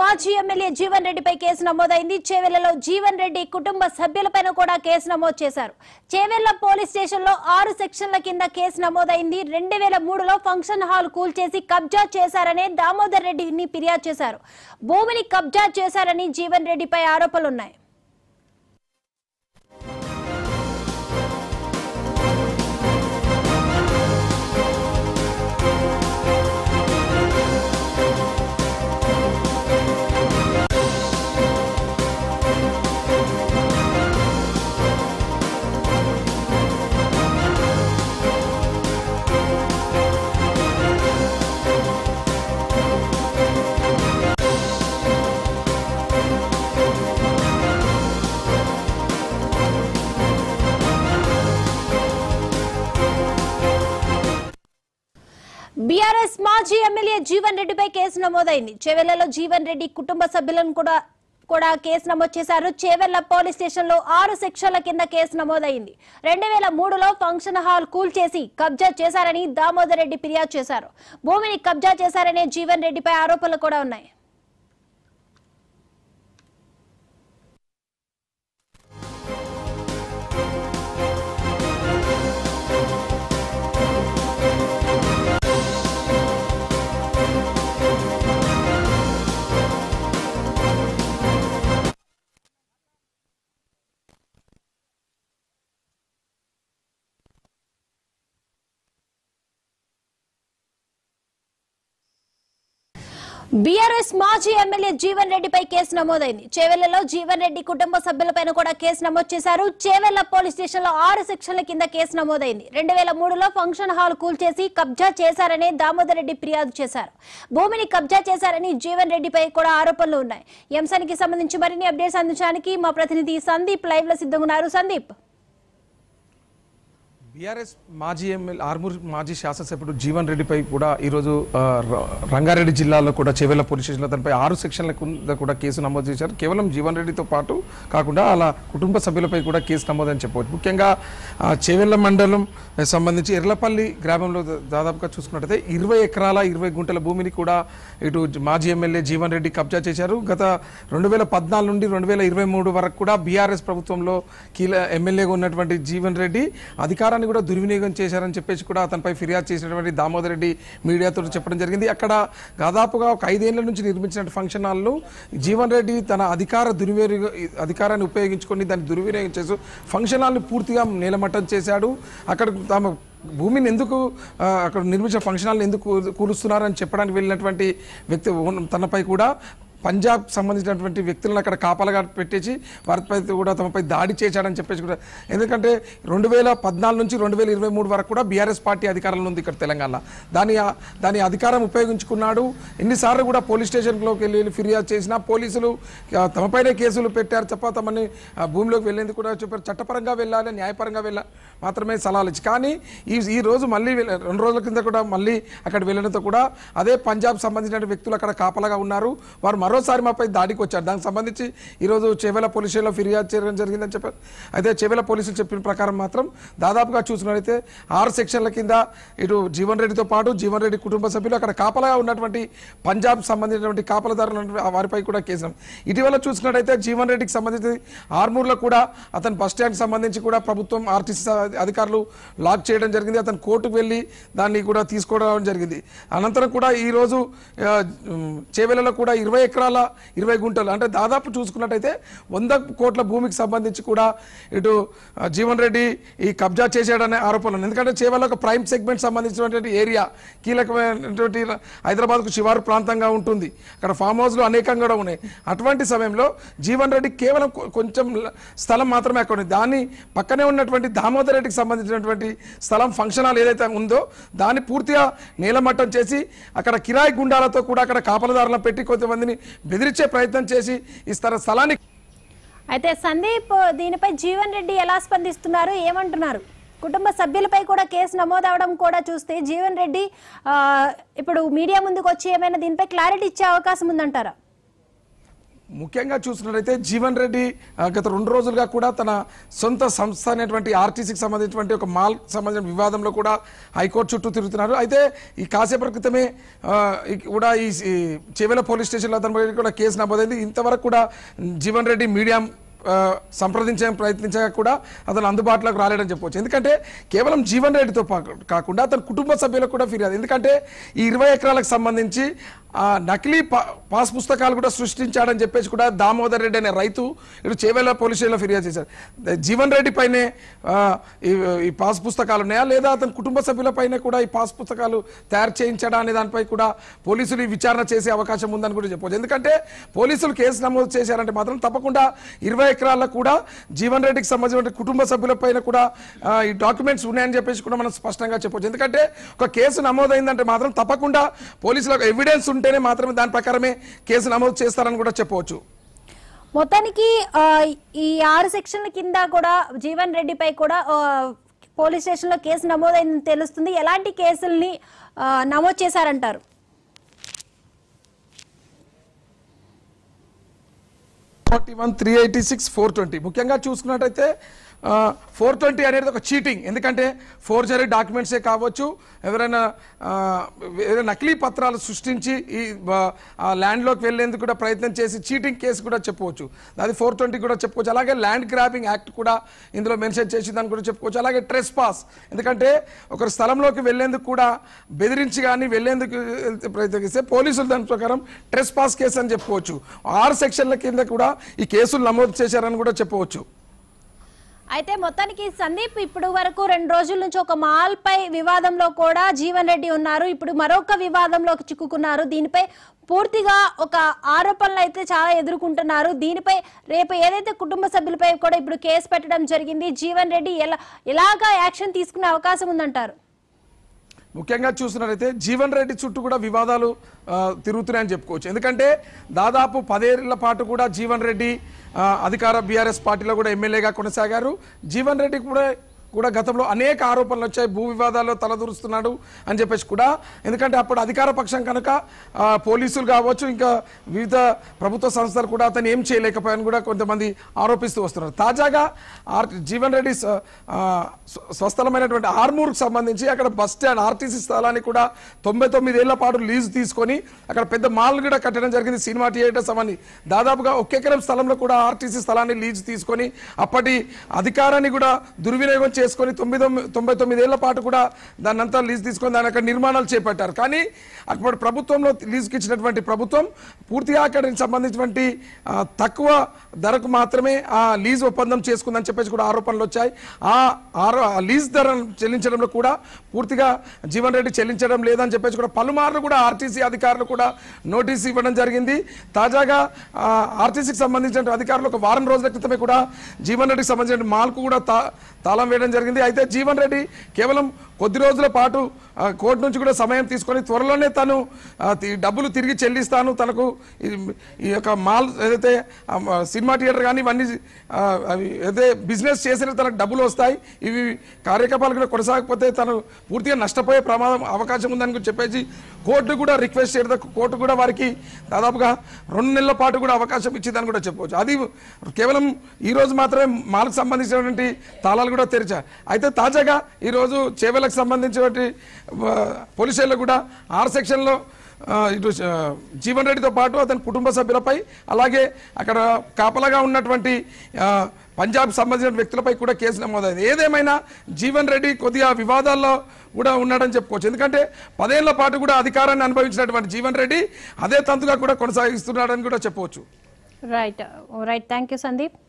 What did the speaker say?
మాజీ ఎమ్మెల్యే జీవన్ రెడ్డిపై కేసు నమోదైంది చేవెళ్లలో జీవన్ రెడ్డి కుటుంబ సభ్యులపైన కూడా కేసు నమోదు చేశారు చేవెళ్ల పోలీస్ స్టేషన్ లో ఆరు సెక్షన్ల కింద కేసు నమోదైంది రెండు వేల మూడులో ఫంక్షన్ హాల్ కూల్చేసి కబ్జా చేశారనే దామోదర్ రెడ్డిని ఫిర్యాదు చేశారు భూమిని కబ్జా చేశారని జీవన్ రెడ్డిపై ఆరోపణలున్నాయి బీఆర్ఎస్ మాజీ ఎమ్మెల్యే జీవన్ రెడ్డిపై కేసు నమోదైంది చెవెళ్లలో జీవన్ రెడ్డి కుటుంబ సభ్యులను కూడా కూడా కేసు నమోదు చేశారు చేవెళ్ల పోలీస్ స్టేషన్ లో ఆరు సెక్షన్ల కింద కేసు నమోదైంది రెండు వేల మూడులో ఫంక్షన్ హాల్ కూల్ చేసి కబ్జా చేశారని దామోదర్ రెడ్డి ఫిర్యాదు చేశారు భూమిని కబ్జా చేశారనే జీవన్ రెడ్డిపై ఆరోపణలు కూడా ఉన్నాయి బీఆర్ఎస్ మాజీ ఎమ్మెల్యే జీవన్ రెడ్డిపై కేసు నమోదైంది చేవెళ్లలో జీవన్ రెడ్డి కుటుంబ సభ్యులపై కూడా కేసు నమోదు చేశారు చేవెళ్ల పోలీస్ స్టేషన్ లో ఆరు సెక్షన్ల కింద కేసు నమోదైంది రెండు వేల మూడులో ఫంక్షన్ హాల్ కూల్చేసి కబ్జా చేశారని దామోదర్ రెడ్డి ఫిర్యాదు చేశారు భూమిని కబ్జా చేశారని జీవన్ రెడ్డిపై కూడా ఆరోపణలు ఉన్నాయి ఎంసానికి సంబంధించి మరిన్ని అప్డేట్స్ అందించడానికి మా ప్రతినిధి సందీప్ లైవ్ లో సిద్ధంగా ఉన్నారు సందీప్ బీఆర్ఎస్ మాజీ ఎమ్మెల్యే ఆర్మూర్ మాజీ శాసనసభ్యుడు జీవన్ రెడ్డిపై కూడా ఈరోజు రంగారెడ్డి జిల్లాలో కూడా చెవెల పోలీస్ స్టేషన్లో తనపై ఆరు కింద కూడా కేసు నమోదు చేశారు కేవలం జీవన్ రెడ్డితో పాటు కాకుండా అలా కుటుంబ సభ్యులపై కూడా కేసు నమోదని చెప్పవచ్చు ముఖ్యంగా చెవెళ్ళ మండలం సంబంధించి ఎర్లపల్లి గ్రామంలో దాదాపుగా చూసుకున్నట్టయితే ఇరవై ఎకరాల ఇరవై గుంటల భూమిని కూడా ఇటు మాజీ ఎమ్మెల్యే జీవన్ రెడ్డి కబ్జా చేశారు గత రెండు వేల పద్నాలుగు నుండి రెండు వేల ఇరవై మూడు వరకు కూడా బీఆర్ఎస్ ప్రభుత్వంలో కీల ఎమ్మెల్యేగా ఉన్నటువంటి జీవన్ రెడ్డి అధికారాన్ని ప్రభుత్వాన్ని కూడా దుర్వినియోగం చేశారని చెప్పేసి కూడా అతనిపై ఫిర్యాదు చేసినటువంటి దామోదర్ రెడ్డి మీడియాతో చెప్పడం జరిగింది అక్కడ దాదాపుగా ఒక ఐదేళ్ల నుంచి నిర్మించిన ఫంక్షన్ హాల్లో జీవన్ రెడ్డి తన అధికార దుర్వినియోగ అధికారాన్ని ఉపయోగించుకొని దాన్ని దుర్వినియోగం చేస్తూ ఫంక్షన్ హాల్ని పూర్తిగా నేలమట్టం చేశాడు అక్కడ తమ భూమిని ఎందుకు అక్కడ నిర్మించిన ఫంక్షన్ హాల్ని ఎందుకు కూలుస్తున్నారని చెప్పడానికి వెళ్ళినటువంటి వ్యక్తి తనపై కూడా పంజాబ్ సంబంధించినటువంటి వ్యక్తులను అక్కడ కాపలగా పెట్టేసి వారిపై కూడా తమపై దాడి చేశాడని చెప్పేసి కూడా ఎందుకంటే రెండు వేల పద్నాలుగు నుంచి రెండు వేల ఇరవై మూడు వరకు కూడా బీఆర్ఎస్ పార్టీ అధికారంలో ఉంది ఇక్కడ తెలంగాణ దాని దాని అధికారం ఉపయోగించుకున్నాడు ఎన్నిసార్లు కూడా పోలీస్ స్టేషన్లోకి వెళ్ళి ఫిర్యాదు చేసినా పోలీసులు తమపైనే కేసులు పెట్టారు తప్ప తమని భూమిలోకి వెళ్ళేందుకు కూడా చెప్పారు చట్టపరంగా వెళ్ళాలి న్యాయపరంగా వెళ్ళాలి మాత్రమే సలహాలు ఇచ్చి కానీ ఈ ఈ రోజు మళ్ళీ రెండు రోజుల కింద కూడా మళ్ళీ అక్కడ వెళ్ళడంతో కూడా అదే పంజాబ్ సంబంధించిన వ్యక్తులు అక్కడ కాపలాగా ఉన్నారు వారు మరో మరోసారి మాపై దాడికి వచ్చారు దానికి సంబంధించి ఈరోజు చేవెల పోలీసులో ఫిర్యాదు చేయడం జరిగిందని చెప్పారు అయితే చేవెల పోలీసులు చెప్పిన ప్రకారం మాత్రం దాదాపుగా చూసినట్లయితే ఆరు సెక్షన్ల కింద ఇటు జీవన్ రెడ్డితో పాటు జీవన్ రెడ్డి కుటుంబ సభ్యులు అక్కడ కాపలగా ఉన్నటువంటి పంజాబ్ సంబంధించినటువంటి కాపలదారులు వారిపై కూడా కేసు ఇటీవల చూసినట్టయితే జీవన్ రెడ్డికి సంబంధించి ఆర్మూర్లో కూడా అతను బస్ స్టాండ్ సంబంధించి కూడా ప్రభుత్వం ఆర్టీసీ అధికారులు లాక్ చేయడం జరిగింది అతను కోర్టుకు వెళ్ళి దాన్ని కూడా తీసుకోవడం జరిగింది అనంతరం కూడా ఈరోజు చేవెలలో కూడా ఇరవై ఎకరాలు ఎకరాల ఇరవై గుంటలు అంటే దాదాపు చూసుకున్నట్టయితే వంద కోట్ల భూమికి సంబంధించి కూడా ఇటు జీవన్ రెడ్డి ఈ కబ్జా చేశాడనే ఆరోపణలు ఎందుకంటే చేవల ఒక ప్రైమ్ సెగ్మెంట్ సంబంధించినటువంటి ఏరియా కీలకమైనటువంటి హైదరాబాద్కు శివారు ప్రాంతంగా ఉంటుంది అక్కడ ఫామ్ హౌస్లు అనేకంగా కూడా ఉన్నాయి అటువంటి సమయంలో జీవన్ రెడ్డి కేవలం కొంచెం స్థలం మాత్రమే అక్కడ ఉంది దాన్ని పక్కనే ఉన్నటువంటి దామోదర్ రెడ్డికి సంబంధించినటువంటి స్థలం ఫంక్షన్ హాల్ ఏదైతే ఉందో దాన్ని పూర్తిగా నేలమట్టం చేసి అక్కడ కిరాయి గుండాలతో కూడా అక్కడ కాపలదారులను పెట్టి కొంతమందిని బెదిరించే ప్రయత్నం చేసి ఇస్తారు స్థలాన్ని అయితే సందీప్ దీనిపై జీవన్ రెడ్డి ఎలా స్పందిస్తున్నారు ఏమంటున్నారు కుటుంబ సభ్యులపై కూడా కేసు నమోదవడం కూడా చూస్తే జీవన్ రెడ్డి ఇప్పుడు మీడియా ముందుకు వచ్చి ఏమైనా దీనిపై క్లారిటీ ఇచ్చే అవకాశం ఉందంటారా ముఖ్యంగా చూసినట్లయితే జీవన్ రెడ్డి గత రెండు రోజులుగా కూడా తన సొంత సంస్థ అనేటువంటి ఆర్టీసీకి సంబంధించినటువంటి ఒక మాల్ సంబంధించిన వివాదంలో కూడా హైకోర్టు చుట్టూ తిరుగుతున్నారు అయితే ఈ కాసేపటి క్రితమే కూడా ఈ చెవెల పోలీస్ స్టేషన్లో అతని కూడా కేసు నమోదైంది ఇంతవరకు కూడా జీవన్ రెడ్డి మీడియా సంప్రదించే ప్రయత్నించగా కూడా అతను అందుబాటులోకి రాలేడని చెప్పవచ్చు ఎందుకంటే కేవలం జీవన్ రెడ్డితో కాకుండా అతని కుటుంబ సభ్యులకు కూడా ఫిర్యాదు ఎందుకంటే ఈ ఇరవై ఎకరాలకు సంబంధించి నకిలీ పాస్ పుస్తకాలు కూడా సృష్టించాడని చెప్పేసి కూడా దామోదర్ రెడ్డి అనే రైతు ఇటు చేవేల పోలీస్ స్టేషన్లో ఫిర్యాదు చేశారు జీవన్ రెడ్డి పైనే ఈ పాస్ పుస్తకాలు ఉన్నాయా లేదా అతని కుటుంబ సభ్యులపైనే కూడా ఈ పాస్ పుస్తకాలు తయారు చేయించాడా అనే దానిపై కూడా పోలీసులు విచారణ చేసే అవకాశం ఉందని కూడా చెప్పవచ్చు ఎందుకంటే పోలీసులు కేసు నమోదు చేశారంటే మాత్రం తప్పకుండా ఇరవై ఎకరాల్లో కూడా జీవన్ రెడ్డికి సంబంధించిన కుటుంబ సభ్యులపైన కూడా ఈ డాక్యుమెంట్స్ ఉన్నాయని చెప్పేసి కూడా మనం స్పష్టంగా చెప్పవచ్చు ఎందుకంటే ఒక కేసు నమోదైందంటే మాత్రం తప్పకుండా పోలీసులకు ఎవిడెన్స్ ఉంటేనే మాత్రమే దాని ప్రకారమే కేసు నమోదు చేస్తారని కూడా చెప్పవచ్చు మొత్తానికి ఈ ఆరు సెక్షన్ల కింద కూడా జీవన్ రెడ్డిపై కూడా పోలీస్ స్టేషన్లో కేసు నమోదైందని తెలుస్తుంది ఎలాంటి కేసుల్ని నమోదు చేశారంటారు forty one three eighty six four twenty ముఖ్యంగా చూసుకున్నట్టయితే ఫోర్ ట్వంటీ అనేది ఒక చీటింగ్ ఎందుకంటే ఫోర్ జరీ డాక్యుమెంట్సే కావచ్చు ఎవరైనా ఏదైనా నకిలీ పత్రాలు సృష్టించి ఈ ల్యాండ్లోకి వెళ్ళేందుకు కూడా ప్రయత్నం చేసి చీటింగ్ కేసు కూడా చెప్పవచ్చు అది ఫోర్ ట్వంటీ కూడా చెప్పుకోవచ్చు అలాగే ల్యాండ్ గ్రాబింగ్ యాక్ట్ కూడా ఇందులో మెన్షన్ చేసిందని కూడా చెప్పుకోవచ్చు అలాగే ట్రెస్ పాస్ ఎందుకంటే ఒకరి స్థలంలోకి వెళ్ళేందుకు కూడా బెదిరించి కానీ వెళ్ళేందుకు ప్రయత్నిస్తే పోలీసులు దాని ప్రకారం ట్రెస్ పాస్ కేసు అని చెప్పుకోవచ్చు ఆరు సెక్షన్ల కింద కూడా ఈ కేసులు నమోదు చేశారని కూడా చెప్పవచ్చు అయితే మొత్తానికి సందీప్ ఇప్పుడు వరకు రెండు రోజుల నుంచి ఒక మాల్ పై వివాదంలో కూడా జీవన్ రెడ్డి ఉన్నారు ఇప్పుడు మరొక వివాదంలో చిక్కుకున్నారు దీనిపై పూర్తిగా ఒక ఆరోపణలు అయితే చాలా ఎదుర్కొంటున్నారు దీనిపై రేపు ఏదైతే కుటుంబ సభ్యులపై కూడా ఇప్పుడు కేసు పెట్టడం జరిగింది జీవన్ రెడ్డి ఎలా ఎలాగా యాక్షన్ తీసుకునే అవకాశం ఉందంటారు ముఖ్యంగా చూసినట్లయితే జీవన్ రెడ్డి చుట్టూ కూడా వివాదాలు తిరుగుతున్నాయని చెప్పుకోవచ్చు ఎందుకంటే దాదాపు పదేళ్ల పాటు కూడా జీవన్ రెడ్డి అధికార బీఆర్ఎస్ పార్టీలో కూడా ఎమ్మెల్యేగా కొనసాగారు జీవన్ రెడ్డికి కూడా కూడా గతంలో అనేక ఆరోపణలు వచ్చాయి భూ వివాదాల్లో తలదూరుస్తున్నాడు అని చెప్పేసి కూడా ఎందుకంటే అప్పుడు అధికార పక్షం కనుక పోలీసులు కావచ్చు ఇంకా వివిధ ప్రభుత్వ సంస్థలు కూడా అతను ఏం చేయలేకపోయాను కూడా కొంతమంది ఆరోపిస్తూ వస్తున్నారు తాజాగా ఆర్ జీవన్ రెడ్డి స్వస్థలమైనటువంటి ఆర్మూర్కి సంబంధించి అక్కడ బస్ స్టాండ్ ఆర్టీసీ స్థలాన్ని కూడా తొంభై తొమ్మిదేళ్ల పాటు లీజు తీసుకొని అక్కడ పెద్ద మాల్ కూడా కట్టడం జరిగింది సినిమా థియేటర్స్ అవన్నీ దాదాపుగా ఒక్కెకరం స్థలంలో కూడా ఆర్టీసీ స్థలాన్ని లీజు తీసుకొని అప్పటి అధికారాన్ని కూడా దుర్వినియోగం చేసుకొని తొమ్మిది తొంభై తొమ్మిదేళ్ల పాటు కూడా దాన్ని అంతా లీజ్ తీసుకొని దాని అక్కడ నిర్మాణాలు చేపట్టారు కానీ అక్కడ ప్రభుత్వంలో లీజుకి ఇచ్చినటువంటి ప్రభుత్వం పూర్తిగా అక్కడికి సంబంధించినటువంటి తక్కువ ధరకు మాత్రమే ఆ లీజ్ ఒప్పందం చేసుకుందని చెప్పేసి కూడా ఆరోపణలు వచ్చాయి ఆ లీజ్ ధర చెల్లించడంలో కూడా పూర్తిగా జీవన్ రెడ్డి చెల్లించడం లేదని చెప్పేసి కూడా పలుమార్లు కూడా ఆర్టీసీ అధికారులు కూడా నోటీస్ ఇవ్వడం జరిగింది తాజాగా ఆర్టీసీకి సంబంధించిన అధికారులు ఒక వారం రోజుల క్రితమే కూడా జీవన్ రెడ్డికి సంబంధించిన మాల్కు కూడా తాళం వేయడం జరిగింది అయితే జీవన్ రెడ్డి కేవలం కొద్ది రోజుల పాటు కోర్టు నుంచి కూడా సమయం తీసుకొని త్వరలోనే తను డబ్బులు తిరిగి చెల్లిస్తాను తనకు ఈ యొక్క మాల్ ఏదైతే సినిమా థియేటర్ కానీ ఇవన్నీ ఏదైతే బిజినెస్ చేసిన తనకు డబ్బులు వస్తాయి ఇవి కార్యకలాపాలు కూడా కొనసాగకపోతే తను పూర్తిగా నష్టపోయే ప్రమాదం అవకాశం ఉందని చెప్పేసి కోర్టు కూడా రిక్వెస్ట్ చేయడం కోర్టు కూడా వారికి దాదాపుగా రెండు నెలల పాటు కూడా అవకాశం ఇచ్చిందని కూడా చెప్పవచ్చు అది కేవలం ఈరోజు మాత్రమే మాలకు సంబంధించినటువంటి తాళాలు కూడా తెరిచారు అయితే తాజాగా ఈరోజు చేవలకు సంబంధించినటువంటి పోలీసులు కూడా ఆర్ సెక్షన్లో ఇటు జీవన్ రెడ్డితో పాటు అతని కుటుంబ సభ్యులపై అలాగే అక్కడ కాపలాగా ఉన్నటువంటి పంజాబ్ సంబంధించిన వ్యక్తులపై కూడా కేసు నమోదైంది ఏదేమైనా జీవన్ రెడ్డి కొద్దిగా వివాదాల్లో కూడా ఉన్నాడని చెప్పుకోవచ్చు ఎందుకంటే పదేళ్ల పాటు కూడా అధికారాన్ని అనుభవించినటువంటి జీవన్ రెడ్డి అదే తంతుగా కూడా కొనసాగిస్తున్నాడని కూడా చెప్పవచ్చు రైట్ రైట్ థ్యాంక్ సందీప్